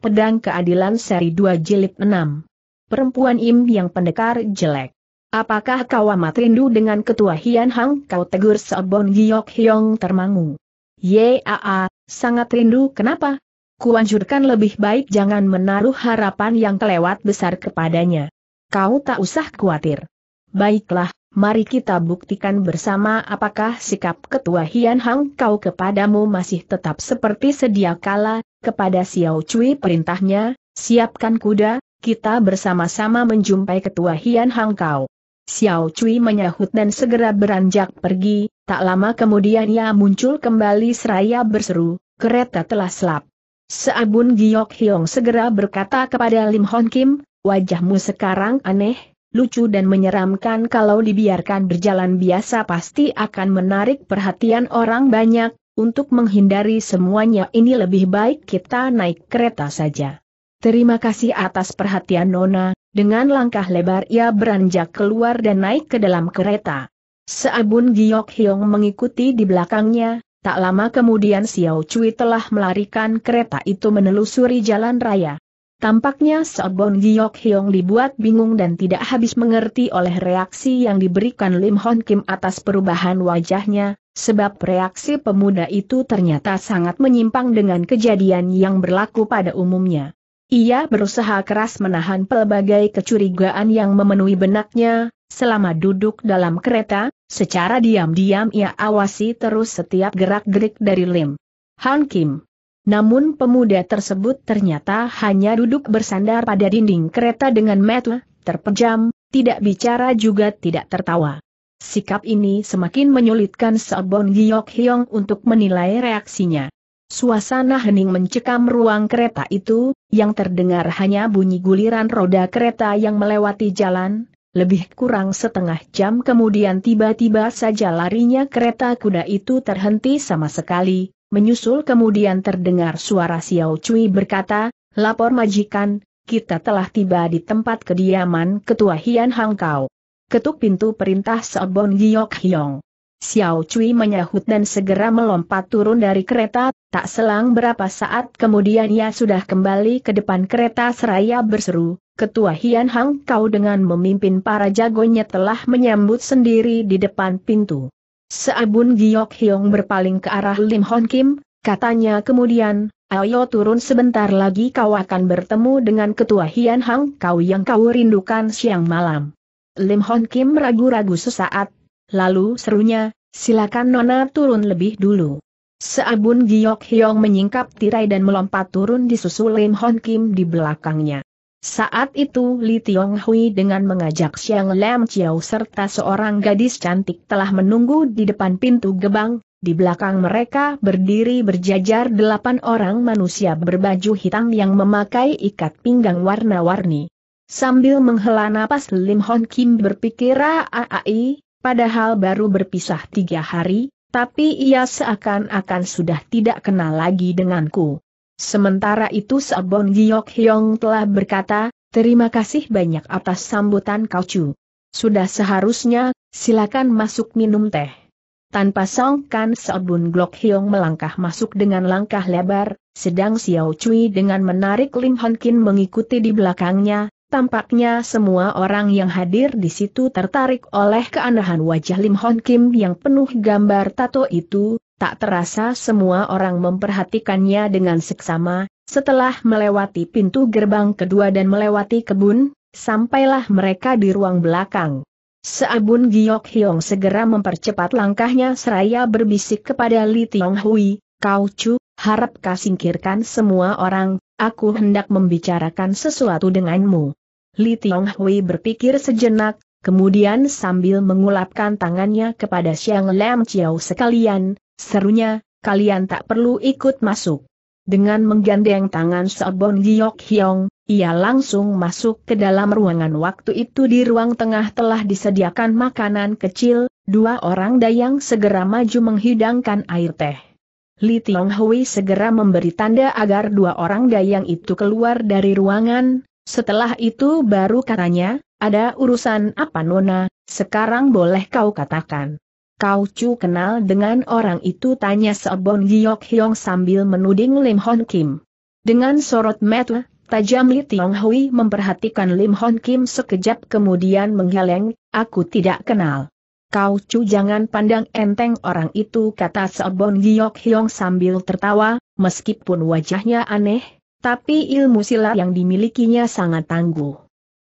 Pedang Keadilan Seri 2 Jilid 6. Perempuan Im yang pendekar jelek. Apakah kau amat rindu dengan ketua Hian Hang kau tegur Seobon Giok Hyong termangu? Yaa, sangat rindu kenapa? Kuanjurkan lebih baik jangan menaruh harapan yang kelewat besar kepadanya. Kau tak usah khawatir. Baiklah, mari kita buktikan bersama apakah sikap ketua Hian Hang kau kepadamu masih tetap seperti sedia kala, kepada Xiao Cui perintahnya, siapkan kuda, kita bersama-sama menjumpai ketua Hian Hang kau. Xiao Cui menyahut dan segera beranjak pergi, tak lama kemudian ia muncul kembali seraya berseru, kereta telah selap. Seabun Giok Hiong segera berkata kepada Lim Hon Kim, wajahmu sekarang aneh, lucu dan menyeramkan kalau dibiarkan berjalan biasa pasti akan menarik perhatian orang banyak, untuk menghindari semuanya ini lebih baik kita naik kereta saja. Terima kasih atas perhatian Nona, dengan langkah lebar ia beranjak keluar dan naik ke dalam kereta. Seabun Giok Hyong mengikuti di belakangnya, tak lama kemudian Xiao Cui telah melarikan kereta itu menelusuri jalan raya. Tampaknya Sobon Giok Hyong dibuat bingung dan tidak habis mengerti oleh reaksi yang diberikan Lim Hon Kim atas perubahan wajahnya, sebab reaksi pemuda itu ternyata sangat menyimpang dengan kejadian yang berlaku pada umumnya. Ia berusaha keras menahan pelbagai kecurigaan yang memenuhi benaknya, selama duduk dalam kereta, secara diam-diam ia awasi terus setiap gerak-gerik dari Lim. Han Kim namun pemuda tersebut ternyata hanya duduk bersandar pada dinding kereta dengan metu, terpejam, tidak bicara juga tidak tertawa. Sikap ini semakin menyulitkan Seobon Giyok Hyong untuk menilai reaksinya. Suasana hening mencekam ruang kereta itu, yang terdengar hanya bunyi guliran roda kereta yang melewati jalan, lebih kurang setengah jam kemudian tiba-tiba saja larinya kereta kuda itu terhenti sama sekali, Menyusul kemudian terdengar suara Xiao Cui berkata, lapor majikan, kita telah tiba di tempat kediaman ketua Hian Hang Kau. Ketuk pintu perintah Sobon Giok Hiong. Xiao Cui menyahut dan segera melompat turun dari kereta, tak selang berapa saat kemudian ia sudah kembali ke depan kereta seraya berseru, Ketua Hian Hang Kau dengan memimpin para jagonya telah menyambut sendiri di depan pintu. Seabun Giok Hyong berpaling ke arah Lim Hon Kim, katanya kemudian, ayo turun sebentar lagi kau akan bertemu dengan ketua Hian Hang kau yang kau rindukan siang malam. Lim Hon Kim ragu-ragu sesaat, lalu serunya, silakan Nona turun lebih dulu. Seabun Giok Hyong menyingkap tirai dan melompat turun disusul Lim Hon Kim di belakangnya. Saat itu Li Tiong Hui dengan mengajak Xiang Lam Chiao serta seorang gadis cantik telah menunggu di depan pintu gebang, di belakang mereka berdiri berjajar delapan orang manusia berbaju hitam yang memakai ikat pinggang warna-warni. Sambil menghela napas Lim Hon Kim berpikir aai, padahal baru berpisah tiga hari, tapi ia seakan-akan sudah tidak kenal lagi denganku. Sementara itu Sabon Giok Hyong telah berkata, terima kasih banyak atas sambutan kau cu. Sudah seharusnya, silakan masuk minum teh. Tanpa songkan Sabon Glock Hyong melangkah masuk dengan langkah lebar, sedang Xiao Cui dengan menarik Lim Hon Kin mengikuti di belakangnya, Tampaknya semua orang yang hadir di situ tertarik oleh keanehan wajah Lim Hon Kim yang penuh gambar tato itu, Tak terasa semua orang memperhatikannya dengan seksama, setelah melewati pintu gerbang kedua dan melewati kebun, sampailah mereka di ruang belakang. Seabun Giok Hyong segera mempercepat langkahnya seraya berbisik kepada Li Tiong Hui, Kau Chu, harap kau singkirkan semua orang, aku hendak membicarakan sesuatu denganmu. Li Tiong Hui berpikir sejenak, kemudian sambil mengulapkan tangannya kepada Xiang Lam Chiao sekalian, Serunya, kalian tak perlu ikut masuk. Dengan menggandeng tangan Sobon Giok Hyong, ia langsung masuk ke dalam ruangan waktu itu di ruang tengah telah disediakan makanan kecil, dua orang dayang segera maju menghidangkan air teh. Li Tiong Hui segera memberi tanda agar dua orang dayang itu keluar dari ruangan, setelah itu baru katanya, ada urusan apa Nona, sekarang boleh kau katakan. Kau Chu kenal dengan orang itu tanya Seobon Giok Hyong sambil menuding Lim Hon Kim. Dengan sorot mata, tajam Li Tiong Hui memperhatikan Lim Hon Kim sekejap kemudian menggeleng, aku tidak kenal. Kau Chu jangan pandang enteng orang itu kata Seobon Giok Hyong sambil tertawa, meskipun wajahnya aneh, tapi ilmu silat yang dimilikinya sangat tangguh.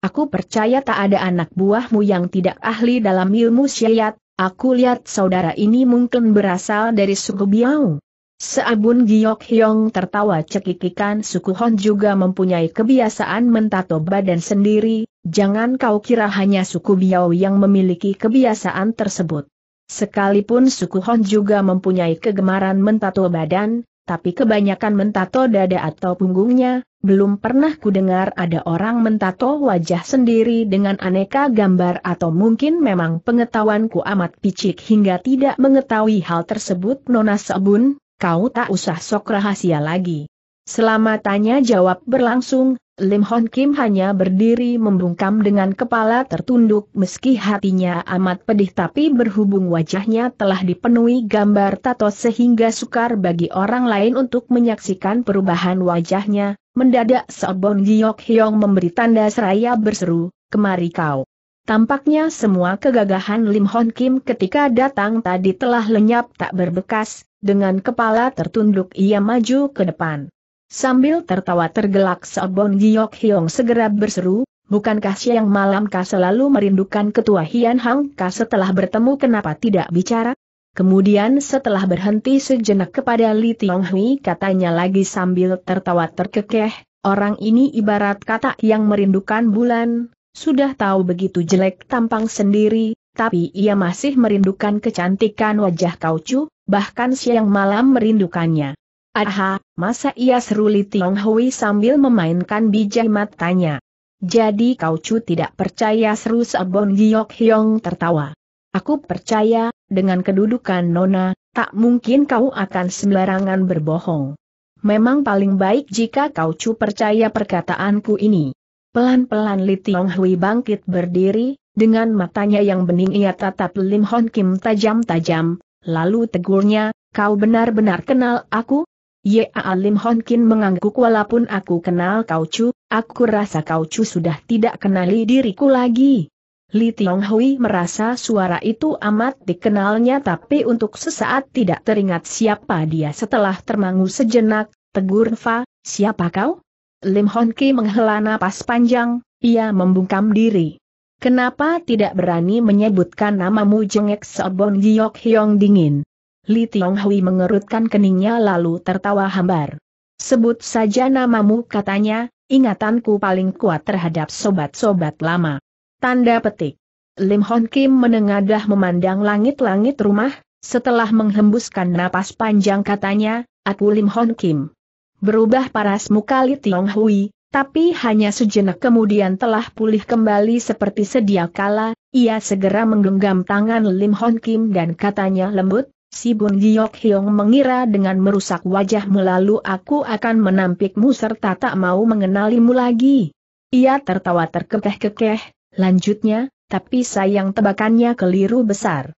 Aku percaya tak ada anak buahmu yang tidak ahli dalam ilmu syariat, Aku lihat saudara ini mungkin berasal dari suku Biao. Seabun Giok Hyong tertawa cekikikan suku Hon juga mempunyai kebiasaan mentato badan sendiri, jangan kau kira hanya suku Biao yang memiliki kebiasaan tersebut. Sekalipun suku Hon juga mempunyai kegemaran mentato badan, tapi kebanyakan mentato dada atau punggungnya, belum pernah kudengar ada orang mentato wajah sendiri dengan aneka gambar atau mungkin memang pengetahuanku amat picik hingga tidak mengetahui hal tersebut Nona Sebun, kau tak usah sok rahasia lagi. Selama tanya jawab berlangsung, Lim Hon Kim hanya berdiri membungkam dengan kepala tertunduk meski hatinya amat pedih tapi berhubung wajahnya telah dipenuhi gambar tato sehingga sukar bagi orang lain untuk menyaksikan perubahan wajahnya, Mendadak Sobon Giok Hyong memberi tanda seraya berseru, kemari kau. Tampaknya semua kegagahan Lim Hon Kim ketika datang tadi telah lenyap tak berbekas, dengan kepala tertunduk ia maju ke depan. Sambil tertawa tergelak Sobon Giok Hyong segera berseru, bukankah siang malam kau selalu merindukan ketua Hian Hang kau setelah bertemu kenapa tidak bicara? Kemudian setelah berhenti sejenak kepada Li Tiong katanya lagi sambil tertawa terkekeh, orang ini ibarat kata yang merindukan bulan, sudah tahu begitu jelek tampang sendiri, tapi ia masih merindukan kecantikan wajah kaucu, bahkan siang malam merindukannya. Aha, masa ia seru Li Tiong sambil memainkan bijak matanya. Jadi kaucu tidak percaya seru Sabon Giok Hyong tertawa. Aku percaya, dengan kedudukan Nona, tak mungkin kau akan sembarangan berbohong. Memang paling baik jika kau cu percaya perkataanku ini. Pelan-pelan Li Tiong Hui bangkit berdiri, dengan matanya yang bening ia tatap Lim Hon Kim tajam-tajam, lalu tegurnya, kau benar-benar kenal aku? Ya, Lim Hon Kim mengangguk walaupun aku kenal kau cu, aku rasa kau cu sudah tidak kenali diriku lagi. Li Tionghui merasa suara itu amat dikenalnya tapi untuk sesaat tidak teringat siapa dia setelah termangu sejenak, tegur Fa, siapa kau? Lim Hon Ki menghela napas panjang, ia membungkam diri. Kenapa tidak berani menyebutkan namamu jengek Sobon Giok Hyong dingin? Li Tionghui mengerutkan keningnya lalu tertawa hambar. Sebut saja namamu katanya, ingatanku paling kuat terhadap sobat-sobat lama. Tanda petik. Lim Hon Kim menengadah memandang langit-langit rumah, setelah menghembuskan napas panjang katanya, aku Lim Hon Kim. Berubah paras muka Li Tiong Hui, tapi hanya sejenak kemudian telah pulih kembali seperti sedia kala, ia segera menggenggam tangan Lim Hon Kim dan katanya lembut, si Bun Giok Hyong mengira dengan merusak wajah melalui aku akan menampikmu serta tak mau mengenalimu lagi. Ia tertawa terkekeh-kekeh, Lanjutnya, tapi sayang tebakannya keliru besar.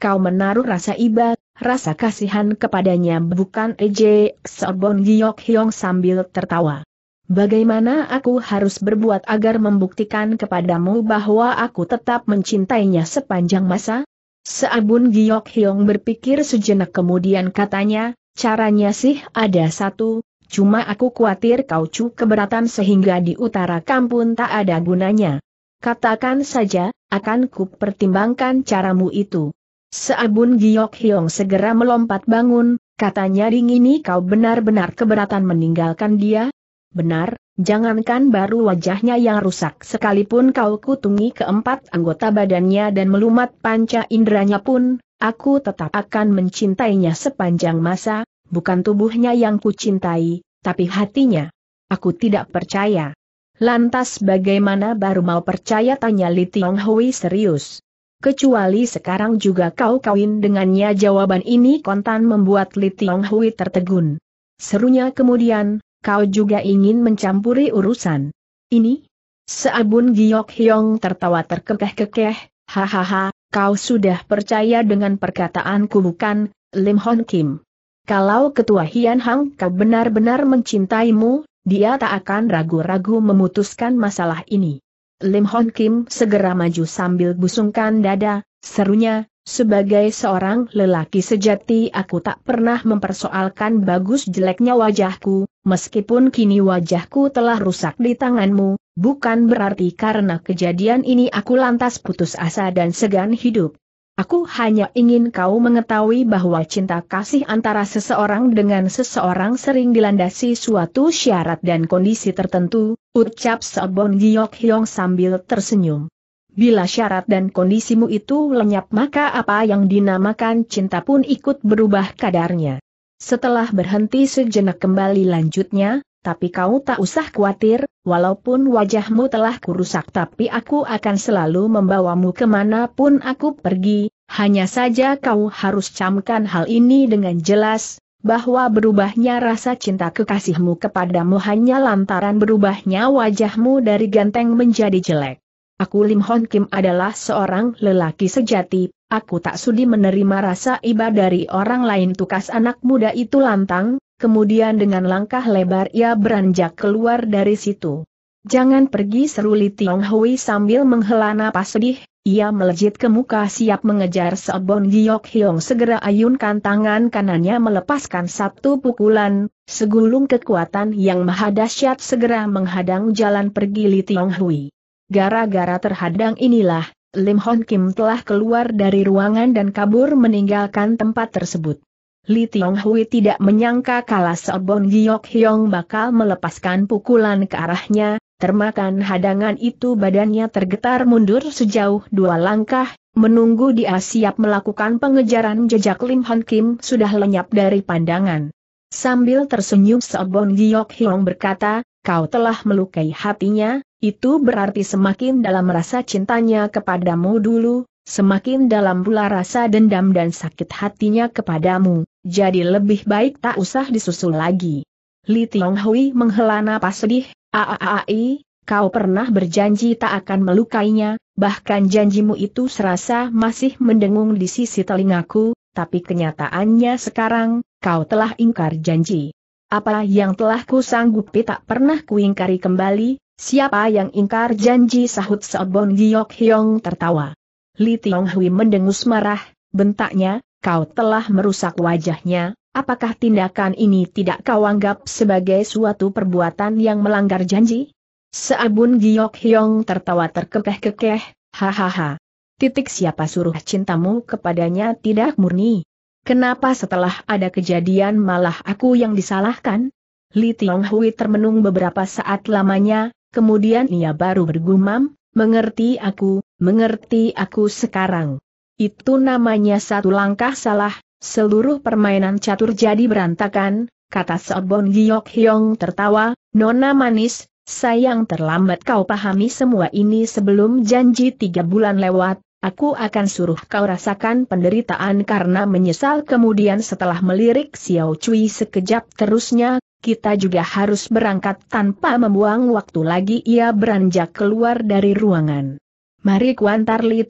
Kau menaruh rasa iba, rasa kasihan kepadanya bukan Eje Sorbon Giyok Hyong sambil tertawa. Bagaimana aku harus berbuat agar membuktikan kepadamu bahwa aku tetap mencintainya sepanjang masa? Seabun Giyok Hyong berpikir sejenak kemudian katanya, caranya sih ada satu, cuma aku khawatir kau cu keberatan sehingga di utara kampung tak ada gunanya. Katakan saja, akan kupertimbangkan caramu itu. Seabun Giok Hyong segera melompat bangun, katanya Ring ini kau benar-benar keberatan meninggalkan dia? Benar, jangankan baru wajahnya yang rusak sekalipun kau kutungi keempat anggota badannya dan melumat panca inderanya pun, aku tetap akan mencintainya sepanjang masa, bukan tubuhnya yang kucintai, tapi hatinya. Aku tidak percaya. Lantas bagaimana baru mau percaya tanya Li Tiong Hui serius. Kecuali sekarang juga kau kawin dengannya jawaban ini kontan membuat Li Tiong Hui tertegun. Serunya kemudian, kau juga ingin mencampuri urusan. Ini? Seabun Giok Hyong tertawa terkekeh-kekeh, hahaha, kau sudah percaya dengan perkataanku bukan, Lim Hon Kim. Kalau ketua Hian Hang kau benar-benar mencintaimu, dia tak akan ragu-ragu memutuskan masalah ini. Lim Hon Kim segera maju sambil busungkan dada, serunya, sebagai seorang lelaki sejati aku tak pernah mempersoalkan bagus jeleknya wajahku, meskipun kini wajahku telah rusak di tanganmu, bukan berarti karena kejadian ini aku lantas putus asa dan segan hidup. Aku hanya ingin kau mengetahui bahwa cinta kasih antara seseorang dengan seseorang sering dilandasi suatu syarat dan kondisi tertentu, ucap Sebon Giok Hyong sambil tersenyum. Bila syarat dan kondisimu itu lenyap maka apa yang dinamakan cinta pun ikut berubah kadarnya. Setelah berhenti sejenak kembali lanjutnya, tapi kau tak usah khawatir, walaupun wajahmu telah kurusak tapi aku akan selalu membawamu kemanapun aku pergi, hanya saja kau harus camkan hal ini dengan jelas, bahwa berubahnya rasa cinta kekasihmu kepadamu hanya lantaran berubahnya wajahmu dari ganteng menjadi jelek. Aku Lim Hon Kim adalah seorang lelaki sejati, aku tak sudi menerima rasa iba dari orang lain tukas anak muda itu lantang, kemudian dengan langkah lebar ia beranjak keluar dari situ. Jangan pergi seru Li Tiong Hui sambil menghela napas sedih, ia melejit ke muka siap mengejar Seobon Giok Hiong segera ayunkan tangan kanannya melepaskan satu pukulan, segulung kekuatan yang maha dahsyat segera menghadang jalan pergi Li Tiong Hui. Gara-gara terhadang inilah, Lim Hon Kim telah keluar dari ruangan dan kabur meninggalkan tempat tersebut. Li Tiong Hui tidak menyangka kalah Seobon Giok Hiong bakal melepaskan pukulan ke arahnya, Termakan hadangan itu badannya tergetar mundur sejauh dua langkah, menunggu dia siap melakukan pengejaran jejak Lim Han Kim sudah lenyap dari pandangan. Sambil tersenyum Seobong Giok Hiong berkata, kau telah melukai hatinya, itu berarti semakin dalam rasa cintanya kepadamu dulu, semakin dalam pula rasa dendam dan sakit hatinya kepadamu, jadi lebih baik tak usah disusul lagi. Li Tiong Hui menghela napas sedih, Aaai, kau pernah berjanji tak akan melukainya, bahkan janjimu itu serasa masih mendengung di sisi telingaku, tapi kenyataannya sekarang, kau telah ingkar janji. Apa yang telah ku sanggupi tak pernah kuingkari kembali, siapa yang ingkar janji sahut Seobong Giok Hyong tertawa. Li Tiong Hui mendengus marah, bentaknya, kau telah merusak wajahnya, Apakah tindakan ini tidak kau anggap sebagai suatu perbuatan yang melanggar janji? Seabun Giok Hyong tertawa terkekeh-kekeh, hahaha. Titik siapa suruh cintamu kepadanya tidak murni. Kenapa setelah ada kejadian malah aku yang disalahkan? Li Tiong Hui termenung beberapa saat lamanya, kemudian ia baru bergumam, mengerti aku, mengerti aku sekarang. Itu namanya satu langkah salah, Seluruh permainan catur jadi berantakan, kata Seobon Giyok Hyong tertawa, Nona manis, sayang terlambat kau pahami semua ini sebelum janji tiga bulan lewat, aku akan suruh kau rasakan penderitaan karena menyesal kemudian setelah melirik Xiao Cui sekejap terusnya, kita juga harus berangkat tanpa membuang waktu lagi ia beranjak keluar dari ruangan. Mari Kuantar Li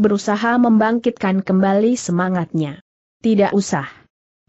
berusaha membangkitkan kembali semangatnya. Tidak usah.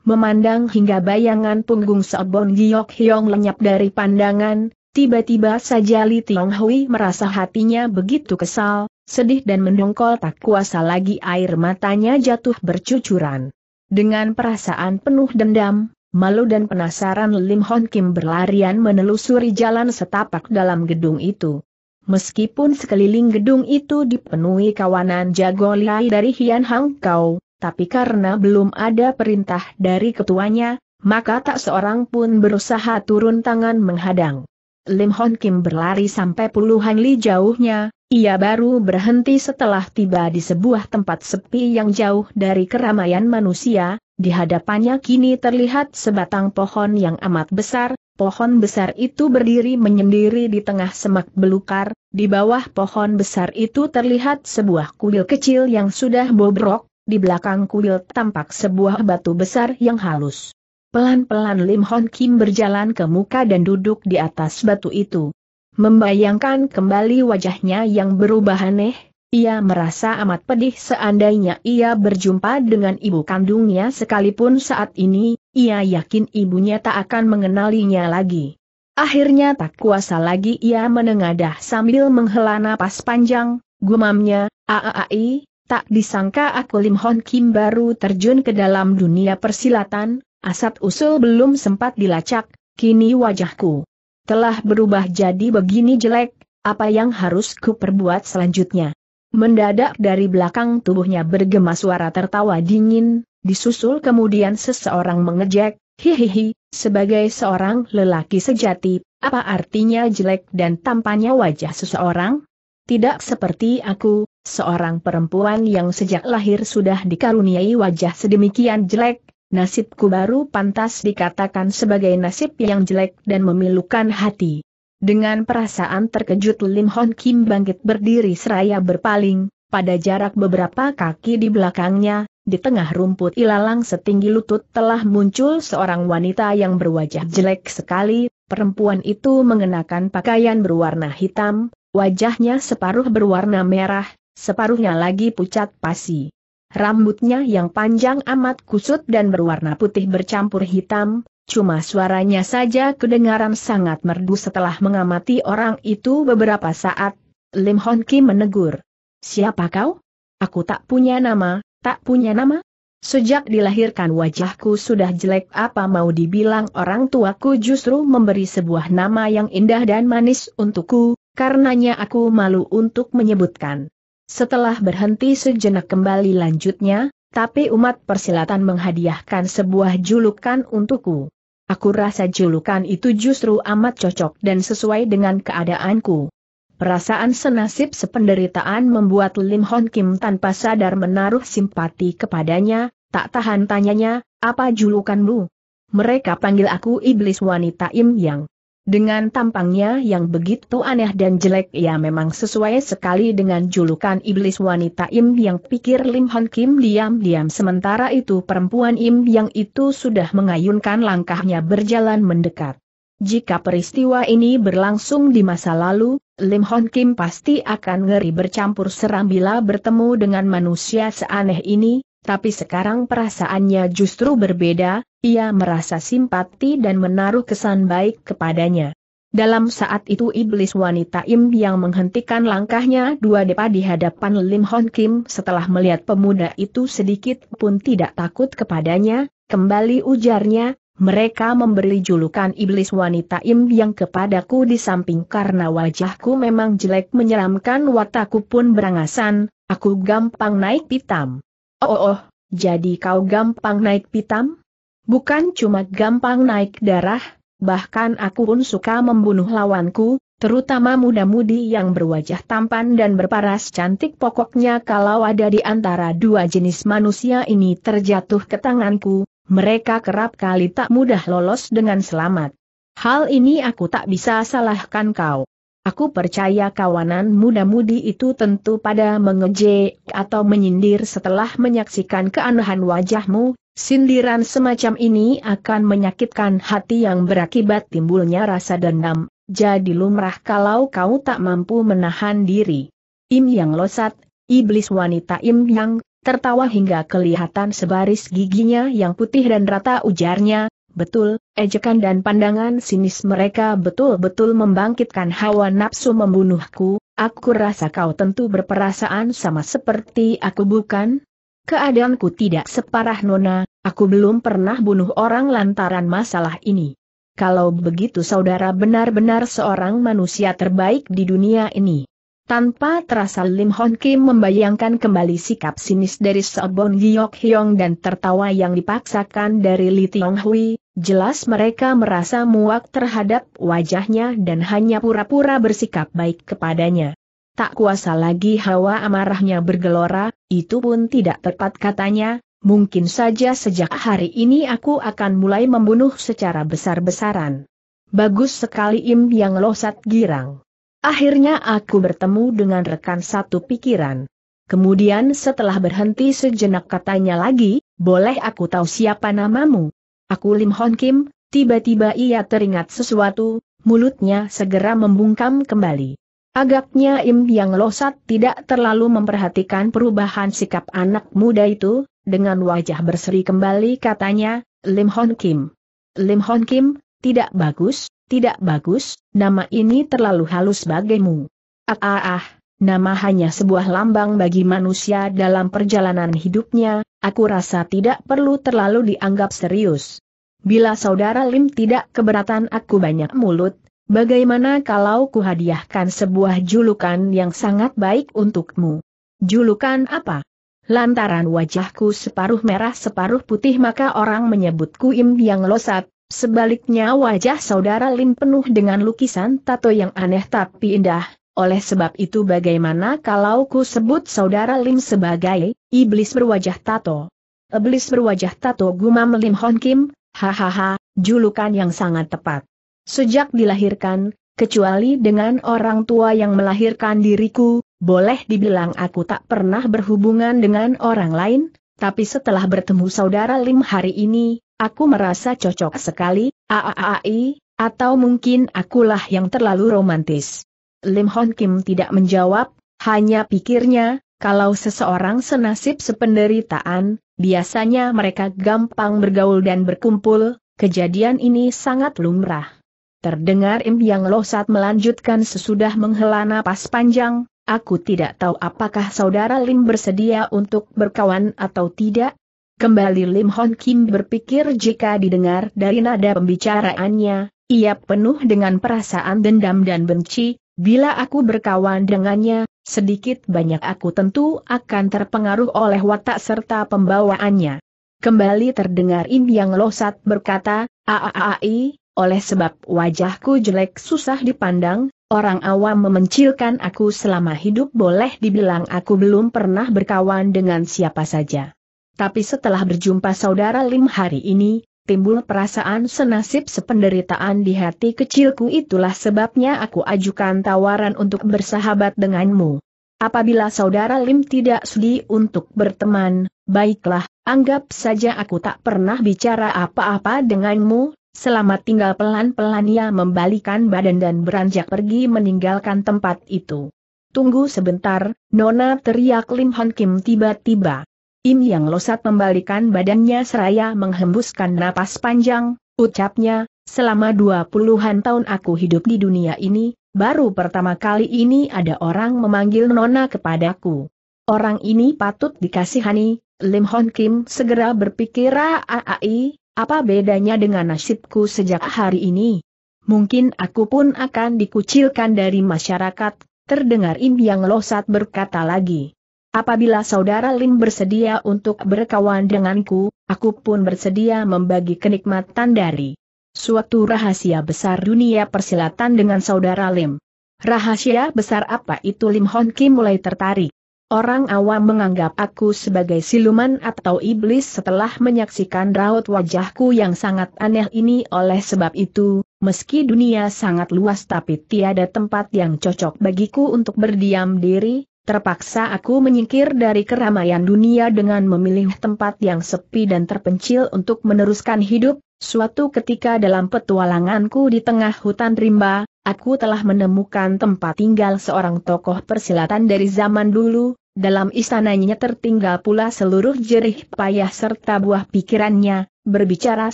Memandang hingga bayangan punggung Sobon Giok Hyong lenyap dari pandangan, tiba-tiba saja Li Tiong Hui merasa hatinya begitu kesal, sedih dan mendongkol tak kuasa lagi air matanya jatuh bercucuran. Dengan perasaan penuh dendam, malu dan penasaran Lim Hon Kim berlarian menelusuri jalan setapak dalam gedung itu. Meskipun sekeliling gedung itu dipenuhi kawanan jago dari Hian Hang Kau, tapi karena belum ada perintah dari ketuanya, maka tak seorang pun berusaha turun tangan menghadang. Lim Hon Kim berlari sampai puluhan li jauhnya, ia baru berhenti setelah tiba di sebuah tempat sepi yang jauh dari keramaian manusia, di hadapannya kini terlihat sebatang pohon yang amat besar, pohon besar itu berdiri menyendiri di tengah semak belukar, di bawah pohon besar itu terlihat sebuah kuil kecil yang sudah bobrok, di belakang kuil tampak sebuah batu besar yang halus. Pelan-pelan Lim Hon Kim berjalan ke muka dan duduk di atas batu itu. Membayangkan kembali wajahnya yang berubah aneh, ia merasa amat pedih seandainya ia berjumpa dengan ibu kandungnya sekalipun saat ini, ia yakin ibunya tak akan mengenalinya lagi. Akhirnya tak kuasa lagi ia menengadah sambil menghela napas panjang, gumamnya, aaai, Tak disangka aku Lim Hon Kim baru terjun ke dalam dunia persilatan, asat usul belum sempat dilacak, kini wajahku telah berubah jadi begini jelek, apa yang harus ku perbuat selanjutnya? Mendadak dari belakang tubuhnya bergema suara tertawa dingin, disusul kemudian seseorang mengejek, hihihi, sebagai seorang lelaki sejati, apa artinya jelek dan tampannya wajah seseorang? Tidak seperti aku, Seorang perempuan yang sejak lahir sudah dikaruniai wajah sedemikian jelek, nasibku baru pantas dikatakan sebagai nasib yang jelek dan memilukan hati. Dengan perasaan terkejut Lim Hon Kim bangkit berdiri seraya berpaling, pada jarak beberapa kaki di belakangnya, di tengah rumput ilalang setinggi lutut telah muncul seorang wanita yang berwajah jelek sekali, perempuan itu mengenakan pakaian berwarna hitam, wajahnya separuh berwarna merah, separuhnya lagi pucat pasi. Rambutnya yang panjang amat kusut dan berwarna putih bercampur hitam, cuma suaranya saja kedengaran sangat merdu setelah mengamati orang itu beberapa saat, Lim Hon Ki menegur. Siapa kau? Aku tak punya nama, tak punya nama? Sejak dilahirkan wajahku sudah jelek apa mau dibilang orang tuaku justru memberi sebuah nama yang indah dan manis untukku, karenanya aku malu untuk menyebutkan. Setelah berhenti sejenak kembali lanjutnya, tapi umat persilatan menghadiahkan sebuah julukan untukku. Aku rasa julukan itu justru amat cocok dan sesuai dengan keadaanku. Perasaan senasib sependeritaan membuat Lim Hon Kim tanpa sadar menaruh simpati kepadanya, tak tahan tanyanya, apa julukanmu? Mereka panggil aku Iblis Wanita Im Yang. Dengan tampangnya yang begitu aneh dan jelek ia memang sesuai sekali dengan julukan iblis wanita Im yang pikir Lim Hon Kim diam-diam sementara itu perempuan Im yang itu sudah mengayunkan langkahnya berjalan mendekat. Jika peristiwa ini berlangsung di masa lalu, Lim Hon Kim pasti akan ngeri bercampur seram bila bertemu dengan manusia seaneh ini, tapi sekarang perasaannya justru berbeda, ia merasa simpati dan menaruh kesan baik kepadanya. Dalam saat itu iblis wanita Im yang menghentikan langkahnya dua depa di hadapan Lim Hon Kim setelah melihat pemuda itu sedikit pun tidak takut kepadanya, kembali ujarnya, mereka memberi julukan iblis wanita Im yang kepadaku di samping karena wajahku memang jelek menyeramkan watakku pun berangasan, aku gampang naik pitam. Oh oh, oh jadi kau gampang naik pitam? Bukan cuma gampang naik darah, bahkan aku pun suka membunuh lawanku, terutama muda-mudi yang berwajah tampan dan berparas cantik pokoknya kalau ada di antara dua jenis manusia ini terjatuh ke tanganku, mereka kerap kali tak mudah lolos dengan selamat. Hal ini aku tak bisa salahkan kau. Aku percaya kawanan muda-mudi itu tentu pada mengejek atau menyindir setelah menyaksikan keanehan wajahmu, Sindiran semacam ini akan menyakitkan hati yang berakibat timbulnya rasa dendam, jadi lumrah kalau kau tak mampu menahan diri. Im Yang Losat, iblis wanita Im Yang, tertawa hingga kelihatan sebaris giginya yang putih dan rata ujarnya, betul, ejekan dan pandangan sinis mereka betul-betul membangkitkan hawa nafsu membunuhku, aku rasa kau tentu berperasaan sama seperti aku bukan? Keadaanku tidak separah Nona, aku belum pernah bunuh orang lantaran masalah ini. Kalau begitu saudara benar-benar seorang manusia terbaik di dunia ini. Tanpa terasa Lim Hon Kim membayangkan kembali sikap sinis dari Sobon Giyok Hyong dan tertawa yang dipaksakan dari Li Tiong Hui, jelas mereka merasa muak terhadap wajahnya dan hanya pura-pura bersikap baik kepadanya. Tak kuasa lagi hawa amarahnya bergelora, itu pun tidak tepat katanya, mungkin saja sejak hari ini aku akan mulai membunuh secara besar-besaran. Bagus sekali Im yang losat girang. Akhirnya aku bertemu dengan rekan satu pikiran. Kemudian setelah berhenti sejenak katanya lagi, boleh aku tahu siapa namamu? Aku Lim Hon Kim, tiba-tiba ia teringat sesuatu, mulutnya segera membungkam kembali. Agaknya Im Yang Losat tidak terlalu memperhatikan perubahan sikap anak muda itu, dengan wajah berseri kembali katanya, Lim Hon Kim. Lim Hon Kim, tidak bagus, tidak bagus, nama ini terlalu halus bagimu. Ah ah ah, nama hanya sebuah lambang bagi manusia dalam perjalanan hidupnya, aku rasa tidak perlu terlalu dianggap serius. Bila saudara Lim tidak keberatan aku banyak mulut, Bagaimana kalau kuhadiahkan sebuah julukan yang sangat baik untukmu? Julukan apa? Lantaran wajahku separuh merah separuh putih maka orang menyebutku Im Yang Losat, sebaliknya wajah saudara Lim penuh dengan lukisan tato yang aneh tapi indah, oleh sebab itu bagaimana kalau ku sebut saudara Lim sebagai iblis berwajah tato? Iblis berwajah tato gumam Lim Hon Kim, hahaha, julukan yang sangat tepat. Sejak dilahirkan, kecuali dengan orang tua yang melahirkan diriku, boleh dibilang aku tak pernah berhubungan dengan orang lain, tapi setelah bertemu saudara Lim hari ini, aku merasa cocok sekali, aaai, atau mungkin akulah yang terlalu romantis. Lim Hon Kim tidak menjawab, hanya pikirnya, kalau seseorang senasib sependeritaan, biasanya mereka gampang bergaul dan berkumpul, kejadian ini sangat lumrah. Terdengar Im Yang Losat melanjutkan sesudah menghela napas panjang, aku tidak tahu apakah saudara Lim bersedia untuk berkawan atau tidak. Kembali Lim Hon Kim berpikir jika didengar dari nada pembicaraannya, ia penuh dengan perasaan dendam dan benci, bila aku berkawan dengannya, sedikit banyak aku tentu akan terpengaruh oleh watak serta pembawaannya. Kembali terdengar Im Yang Losat berkata, Aaai, oleh sebab wajahku jelek susah dipandang, orang awam memencilkan aku selama hidup boleh dibilang aku belum pernah berkawan dengan siapa saja. Tapi setelah berjumpa saudara Lim hari ini, timbul perasaan senasib sependeritaan di hati kecilku itulah sebabnya aku ajukan tawaran untuk bersahabat denganmu. Apabila saudara Lim tidak sudi untuk berteman, baiklah, anggap saja aku tak pernah bicara apa-apa denganmu, Selamat tinggal pelan-pelan ia ya, membalikan badan dan beranjak pergi meninggalkan tempat itu. Tunggu sebentar, Nona teriak Lim Hon Kim tiba-tiba. Im Yang Losat membalikan badannya seraya menghembuskan napas panjang, ucapnya, selama dua puluhan tahun aku hidup di dunia ini, baru pertama kali ini ada orang memanggil Nona kepadaku. Orang ini patut dikasihani, Lim Hon Kim segera berpikir aai, apa bedanya dengan nasibku sejak hari ini? Mungkin aku pun akan dikucilkan dari masyarakat, terdengar Im Yang Losat berkata lagi. Apabila saudara Lim bersedia untuk berkawan denganku, aku pun bersedia membagi kenikmatan dari suatu rahasia besar dunia persilatan dengan saudara Lim. Rahasia besar apa itu Lim Hon Kim mulai tertarik. Orang awam menganggap aku sebagai siluman atau iblis setelah menyaksikan raut wajahku yang sangat aneh ini oleh sebab itu, meski dunia sangat luas tapi tiada tempat yang cocok bagiku untuk berdiam diri, terpaksa aku menyingkir dari keramaian dunia dengan memilih tempat yang sepi dan terpencil untuk meneruskan hidup, suatu ketika dalam petualanganku di tengah hutan rimba, aku telah menemukan tempat tinggal seorang tokoh persilatan dari zaman dulu, dalam istananya tertinggal pula seluruh jerih payah serta buah pikirannya, berbicara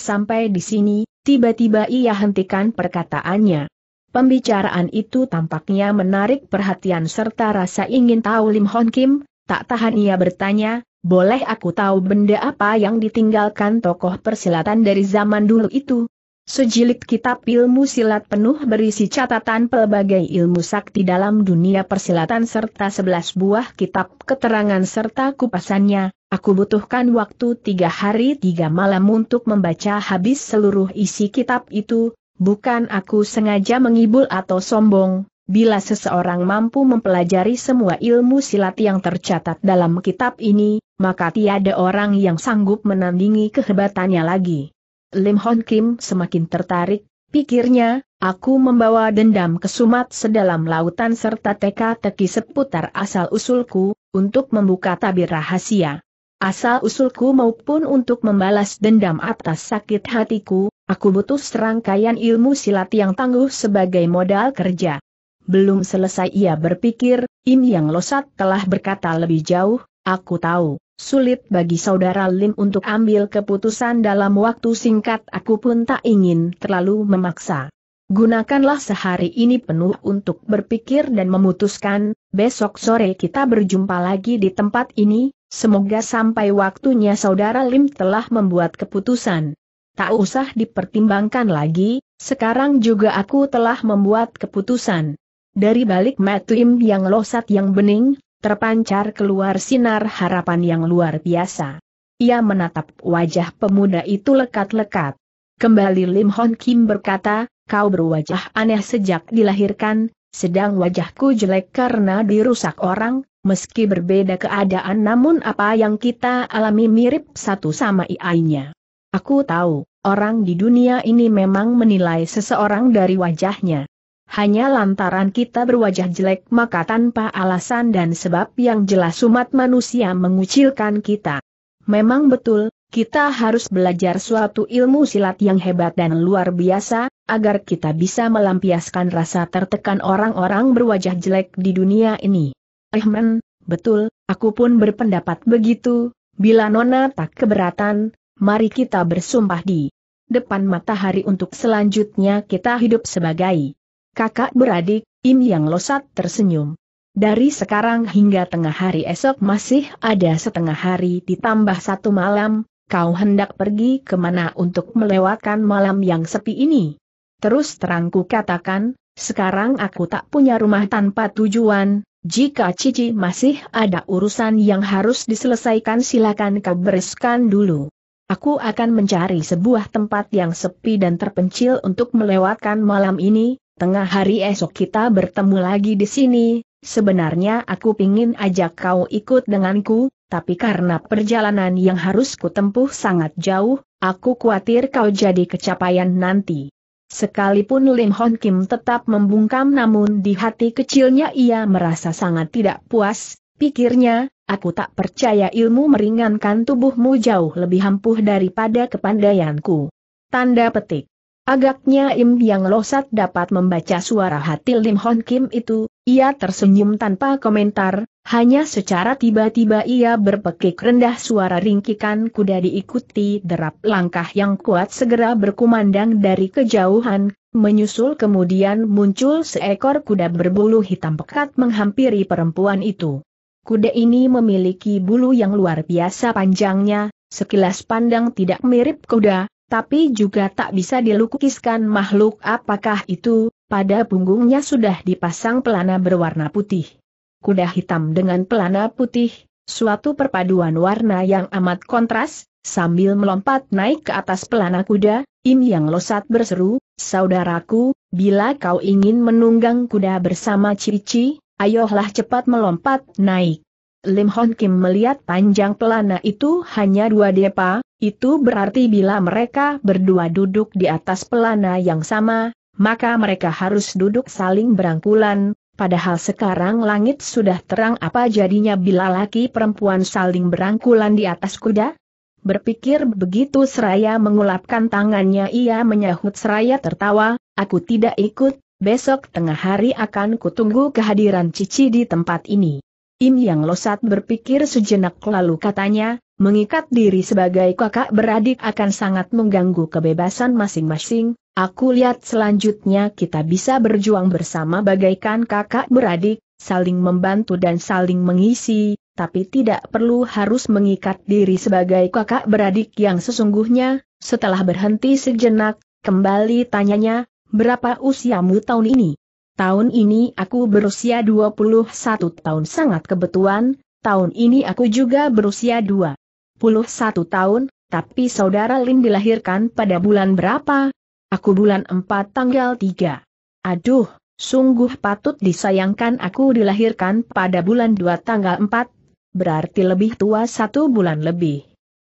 sampai di sini, tiba-tiba ia hentikan perkataannya. Pembicaraan itu tampaknya menarik perhatian serta rasa ingin tahu Lim Hon Kim, tak tahan ia bertanya, boleh aku tahu benda apa yang ditinggalkan tokoh persilatan dari zaman dulu itu? Sejilid kitab ilmu silat penuh berisi catatan pelbagai ilmu sakti dalam dunia persilatan serta sebelas buah kitab keterangan serta kupasannya, aku butuhkan waktu tiga hari tiga malam untuk membaca habis seluruh isi kitab itu, bukan aku sengaja mengibul atau sombong, bila seseorang mampu mempelajari semua ilmu silat yang tercatat dalam kitab ini, maka tiada orang yang sanggup menandingi kehebatannya lagi. Lim Hon Kim semakin tertarik, pikirnya, aku membawa dendam ke sumat sedalam lautan serta teka-teki seputar asal-usulku, untuk membuka tabir rahasia. Asal-usulku maupun untuk membalas dendam atas sakit hatiku, aku butuh serangkaian ilmu silat yang tangguh sebagai modal kerja. Belum selesai ia berpikir, Im Yang Losat telah berkata lebih jauh, aku tahu. Sulit bagi saudara Lim untuk ambil keputusan dalam waktu singkat aku pun tak ingin terlalu memaksa. Gunakanlah sehari ini penuh untuk berpikir dan memutuskan, besok sore kita berjumpa lagi di tempat ini, semoga sampai waktunya saudara Lim telah membuat keputusan. Tak usah dipertimbangkan lagi, sekarang juga aku telah membuat keputusan. Dari balik Matuim yang losat yang bening, terpancar keluar sinar harapan yang luar biasa. Ia menatap wajah pemuda itu lekat-lekat. Kembali Lim Hon Kim berkata, kau berwajah aneh sejak dilahirkan, sedang wajahku jelek karena dirusak orang, meski berbeda keadaan namun apa yang kita alami mirip satu sama iainya. Aku tahu, orang di dunia ini memang menilai seseorang dari wajahnya. Hanya lantaran kita berwajah jelek maka tanpa alasan dan sebab yang jelas umat manusia mengucilkan kita. Memang betul, kita harus belajar suatu ilmu silat yang hebat dan luar biasa, agar kita bisa melampiaskan rasa tertekan orang-orang berwajah jelek di dunia ini. Ehmen, betul, aku pun berpendapat begitu, bila Nona tak keberatan, mari kita bersumpah di depan matahari untuk selanjutnya kita hidup sebagai Kakak beradik, Im Yang Losat tersenyum. Dari sekarang hingga tengah hari esok masih ada setengah hari ditambah satu malam, kau hendak pergi kemana untuk melewatkan malam yang sepi ini? Terus terangku katakan, sekarang aku tak punya rumah tanpa tujuan, jika Cici masih ada urusan yang harus diselesaikan silakan kau bereskan dulu. Aku akan mencari sebuah tempat yang sepi dan terpencil untuk melewatkan malam ini, Tengah hari esok kita bertemu lagi di sini, sebenarnya aku pingin ajak kau ikut denganku, tapi karena perjalanan yang harus tempuh sangat jauh, aku khawatir kau jadi kecapaian nanti. Sekalipun Lim Hon Kim tetap membungkam namun di hati kecilnya ia merasa sangat tidak puas, pikirnya, aku tak percaya ilmu meringankan tubuhmu jauh lebih ampuh daripada kepandaianku. Tanda petik Agaknya Im Yang Losat dapat membaca suara hati Lim Hon Kim itu, ia tersenyum tanpa komentar, hanya secara tiba-tiba ia berpekik rendah suara ringkikan kuda diikuti derap langkah yang kuat segera berkumandang dari kejauhan, menyusul kemudian muncul seekor kuda berbulu hitam pekat menghampiri perempuan itu. Kuda ini memiliki bulu yang luar biasa panjangnya, sekilas pandang tidak mirip kuda, tapi juga tak bisa dilukiskan makhluk apakah itu, pada punggungnya sudah dipasang pelana berwarna putih. Kuda hitam dengan pelana putih, suatu perpaduan warna yang amat kontras, sambil melompat naik ke atas pelana kuda, Im Yang Losat berseru, Saudaraku, bila kau ingin menunggang kuda bersama Cici, ayolah cepat melompat naik. Lim Hon Kim melihat panjang pelana itu hanya dua depa, itu berarti bila mereka berdua duduk di atas pelana yang sama, maka mereka harus duduk saling berangkulan, padahal sekarang langit sudah terang apa jadinya bila laki perempuan saling berangkulan di atas kuda? Berpikir begitu seraya mengulapkan tangannya ia menyahut seraya tertawa, aku tidak ikut, besok tengah hari akan kutunggu kehadiran Cici di tempat ini. Im Yang Losat berpikir sejenak lalu katanya, Mengikat diri sebagai kakak beradik akan sangat mengganggu kebebasan masing-masing, aku lihat selanjutnya kita bisa berjuang bersama bagaikan kakak beradik, saling membantu dan saling mengisi, tapi tidak perlu harus mengikat diri sebagai kakak beradik yang sesungguhnya, setelah berhenti sejenak, kembali tanyanya, berapa usiamu tahun ini? Tahun ini aku berusia 21 tahun sangat kebetulan, tahun ini aku juga berusia 2 tahun, tapi saudara Lin dilahirkan pada bulan berapa? Aku bulan 4 tanggal 3. Aduh, sungguh patut disayangkan aku dilahirkan pada bulan 2 tanggal 4, berarti lebih tua satu bulan lebih.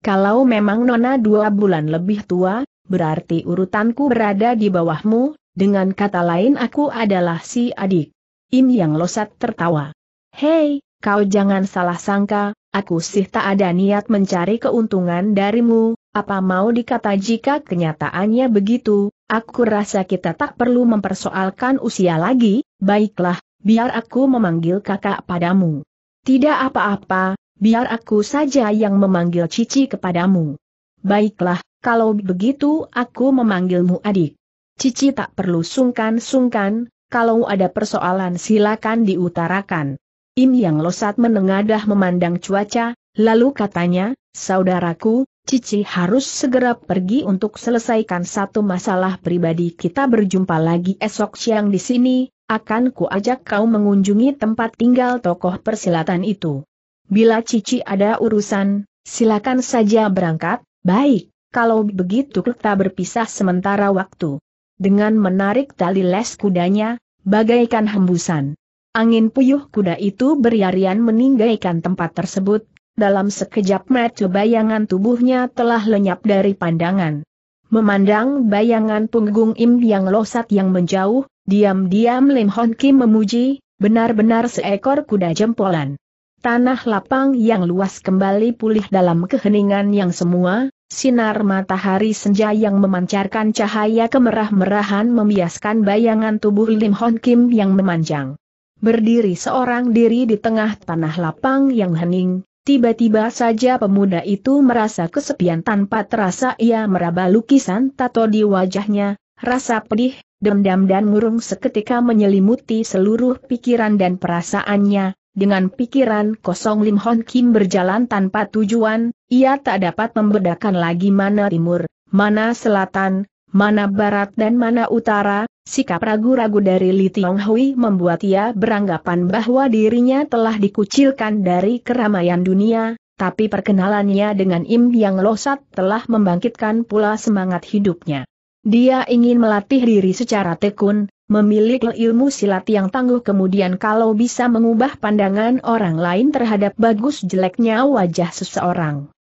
Kalau memang Nona dua bulan lebih tua, berarti urutanku berada di bawahmu, dengan kata lain aku adalah si adik. Im Yang Losat tertawa. Hei, Kau jangan salah sangka, aku sih tak ada niat mencari keuntungan darimu, apa mau dikata jika kenyataannya begitu, aku rasa kita tak perlu mempersoalkan usia lagi, baiklah, biar aku memanggil kakak padamu. Tidak apa-apa, biar aku saja yang memanggil cici kepadamu. Baiklah, kalau begitu aku memanggilmu adik. Cici tak perlu sungkan-sungkan, kalau ada persoalan silakan diutarakan. Im Yang Losat menengadah memandang cuaca, lalu katanya, saudaraku, Cici harus segera pergi untuk selesaikan satu masalah pribadi kita berjumpa lagi esok siang di sini, akan kuajak kau mengunjungi tempat tinggal tokoh persilatan itu. Bila Cici ada urusan, silakan saja berangkat, baik, kalau begitu kita berpisah sementara waktu. Dengan menarik tali les kudanya, bagaikan hembusan. Angin puyuh kuda itu beriarian meninggalkan tempat tersebut, dalam sekejap mata bayangan tubuhnya telah lenyap dari pandangan. Memandang bayangan punggung Im yang losat yang menjauh, diam-diam Lim Hon Kim memuji, benar-benar seekor kuda jempolan. Tanah lapang yang luas kembali pulih dalam keheningan yang semua, sinar matahari senja yang memancarkan cahaya kemerah-merahan membiaskan bayangan tubuh Lim Hon Kim yang memanjang berdiri seorang diri di tengah tanah lapang yang hening, tiba-tiba saja pemuda itu merasa kesepian tanpa terasa ia meraba lukisan tato di wajahnya, rasa pedih, dendam dan murung seketika menyelimuti seluruh pikiran dan perasaannya, dengan pikiran kosong Lim Hon Kim berjalan tanpa tujuan, ia tak dapat membedakan lagi mana timur, mana selatan, mana barat dan mana utara, sikap ragu-ragu dari Li Tiong membuat ia beranggapan bahwa dirinya telah dikucilkan dari keramaian dunia, tapi perkenalannya dengan Im Yang Losat telah membangkitkan pula semangat hidupnya. Dia ingin melatih diri secara tekun, memiliki ilmu silat yang tangguh kemudian kalau bisa mengubah pandangan orang lain terhadap bagus jeleknya wajah seseorang.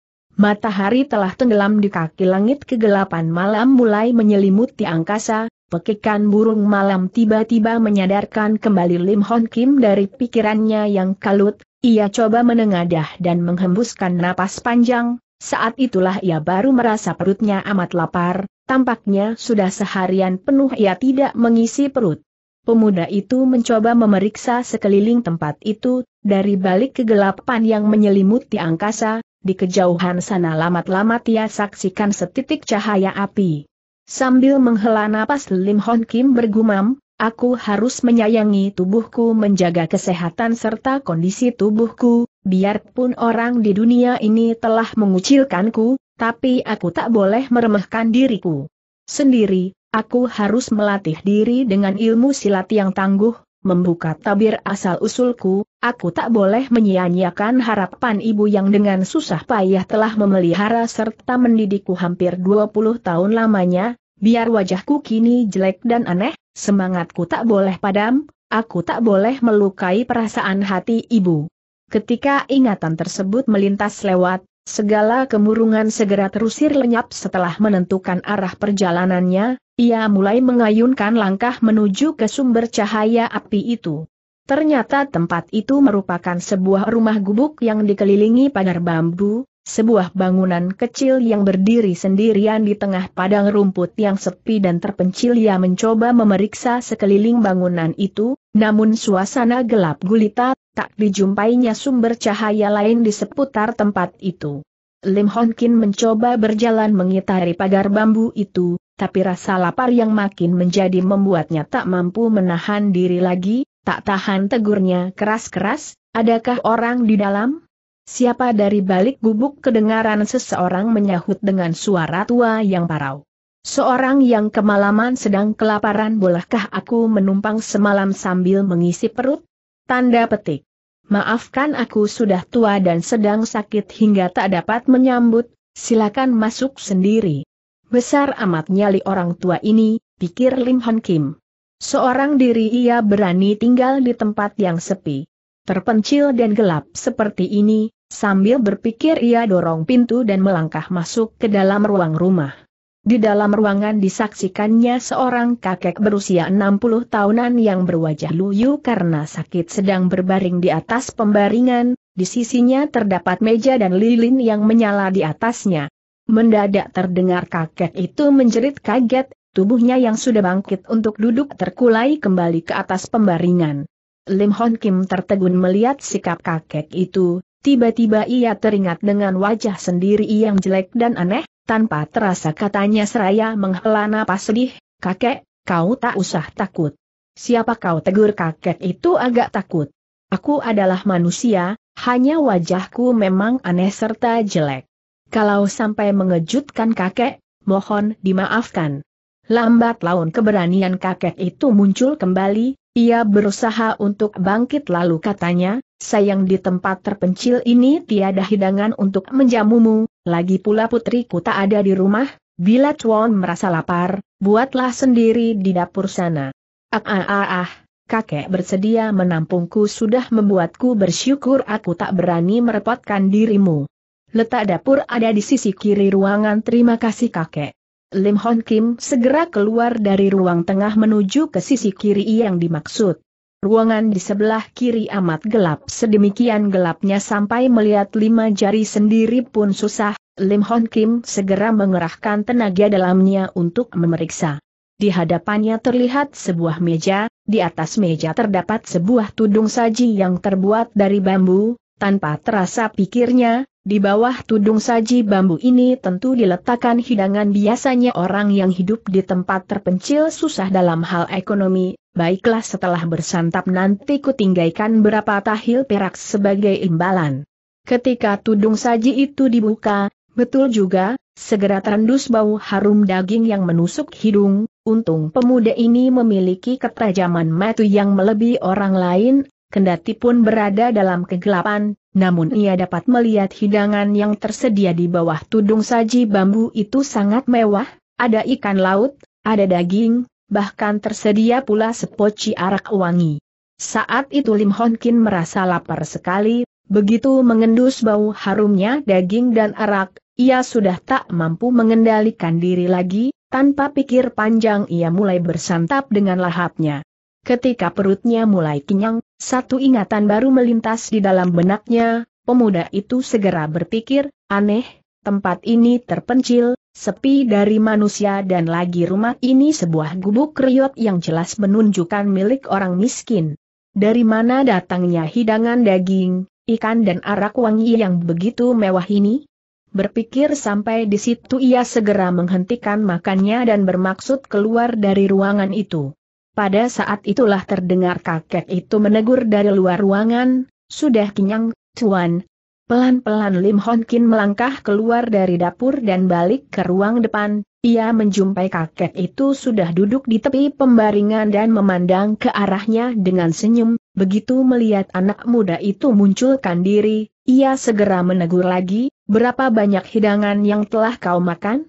Matahari telah tenggelam di kaki langit kegelapan malam mulai menyelimuti angkasa, pekikan burung malam tiba-tiba menyadarkan kembali Lim Hon Kim dari pikirannya yang kalut, ia coba menengadah dan menghembuskan napas panjang, saat itulah ia baru merasa perutnya amat lapar, tampaknya sudah seharian penuh ia tidak mengisi perut. Pemuda itu mencoba memeriksa sekeliling tempat itu, dari balik kegelapan yang menyelimuti angkasa, di kejauhan sana lama lamat ia saksikan setitik cahaya api. Sambil menghela napas Lim Hon Kim bergumam, aku harus menyayangi tubuhku menjaga kesehatan serta kondisi tubuhku, biarpun orang di dunia ini telah mengucilkanku, tapi aku tak boleh meremehkan diriku. Sendiri, aku harus melatih diri dengan ilmu silat yang tangguh, membuka tabir asal-usulku, Aku tak boleh menyia-nyiakan harapan ibu yang dengan susah payah telah memelihara serta mendidikku hampir 20 tahun lamanya, biar wajahku kini jelek dan aneh, semangatku tak boleh padam, aku tak boleh melukai perasaan hati ibu. Ketika ingatan tersebut melintas lewat, segala kemurungan segera terusir lenyap setelah menentukan arah perjalanannya, ia mulai mengayunkan langkah menuju ke sumber cahaya api itu. Ternyata tempat itu merupakan sebuah rumah gubuk yang dikelilingi pagar bambu, sebuah bangunan kecil yang berdiri sendirian di tengah padang rumput yang sepi dan terpencil ia mencoba memeriksa sekeliling bangunan itu, namun suasana gelap gulita, tak dijumpainya sumber cahaya lain di seputar tempat itu. Lim Honkin mencoba berjalan mengitari pagar bambu itu, tapi rasa lapar yang makin menjadi membuatnya tak mampu menahan diri lagi, Tak tahan tegurnya keras-keras, adakah orang di dalam? Siapa dari balik gubuk kedengaran seseorang menyahut dengan suara tua yang parau. Seorang yang kemalaman sedang kelaparan bolehkah aku menumpang semalam sambil mengisi perut? Tanda petik. Maafkan aku sudah tua dan sedang sakit hingga tak dapat menyambut, silakan masuk sendiri. Besar amat nyali orang tua ini, pikir Lim Hon Kim. Seorang diri ia berani tinggal di tempat yang sepi. Terpencil dan gelap seperti ini, sambil berpikir ia dorong pintu dan melangkah masuk ke dalam ruang rumah. Di dalam ruangan disaksikannya seorang kakek berusia 60 tahunan yang berwajah luyu karena sakit sedang berbaring di atas pembaringan, di sisinya terdapat meja dan lilin yang menyala di atasnya. Mendadak terdengar kakek itu menjerit kaget, Tubuhnya yang sudah bangkit untuk duduk terkulai kembali ke atas pembaringan. Lim Hon Kim tertegun melihat sikap kakek itu, tiba-tiba ia teringat dengan wajah sendiri yang jelek dan aneh, tanpa terasa katanya seraya menghela napas sedih, kakek, kau tak usah takut. Siapa kau tegur kakek itu agak takut. Aku adalah manusia, hanya wajahku memang aneh serta jelek. Kalau sampai mengejutkan kakek, mohon dimaafkan. Lambat laun keberanian kakek itu muncul kembali, ia berusaha untuk bangkit lalu katanya, sayang di tempat terpencil ini tiada hidangan untuk menjamumu, lagi pula putriku tak ada di rumah, bila Chuan merasa lapar, buatlah sendiri di dapur sana. Ah ah ah ah, kakek bersedia menampungku sudah membuatku bersyukur aku tak berani merepotkan dirimu. Letak dapur ada di sisi kiri ruangan terima kasih kakek. Lim Hon Kim segera keluar dari ruang tengah menuju ke sisi kiri yang dimaksud. Ruangan di sebelah kiri amat gelap sedemikian gelapnya sampai melihat lima jari sendiri pun susah, Lim Hon Kim segera mengerahkan tenaga dalamnya untuk memeriksa. Di hadapannya terlihat sebuah meja, di atas meja terdapat sebuah tudung saji yang terbuat dari bambu, tanpa terasa pikirnya, di bawah tudung saji bambu ini tentu diletakkan hidangan biasanya orang yang hidup di tempat terpencil susah dalam hal ekonomi, baiklah setelah bersantap nanti kutinggalkan berapa tahil perak sebagai imbalan. Ketika tudung saji itu dibuka, betul juga, segera terendus bau harum daging yang menusuk hidung, untung pemuda ini memiliki ketajaman mata yang melebihi orang lain, kendati pun berada dalam kegelapan, namun ia dapat melihat hidangan yang tersedia di bawah tudung saji bambu itu sangat mewah, ada ikan laut, ada daging, bahkan tersedia pula sepoci arak wangi. Saat itu Lim Hon Kin merasa lapar sekali, begitu mengendus bau harumnya daging dan arak, ia sudah tak mampu mengendalikan diri lagi, tanpa pikir panjang ia mulai bersantap dengan lahapnya. Ketika perutnya mulai kenyang, satu ingatan baru melintas di dalam benaknya, pemuda itu segera berpikir, aneh, tempat ini terpencil, sepi dari manusia dan lagi rumah ini sebuah gubuk riot yang jelas menunjukkan milik orang miskin. Dari mana datangnya hidangan daging, ikan dan arak wangi yang begitu mewah ini? Berpikir sampai di situ ia segera menghentikan makannya dan bermaksud keluar dari ruangan itu. Pada saat itulah terdengar kakek itu menegur dari luar ruangan, sudah kenyang, tuan. Pelan-pelan Lim Hon Kin melangkah keluar dari dapur dan balik ke ruang depan, ia menjumpai kakek itu sudah duduk di tepi pembaringan dan memandang ke arahnya dengan senyum, begitu melihat anak muda itu munculkan diri, ia segera menegur lagi, berapa banyak hidangan yang telah kau makan?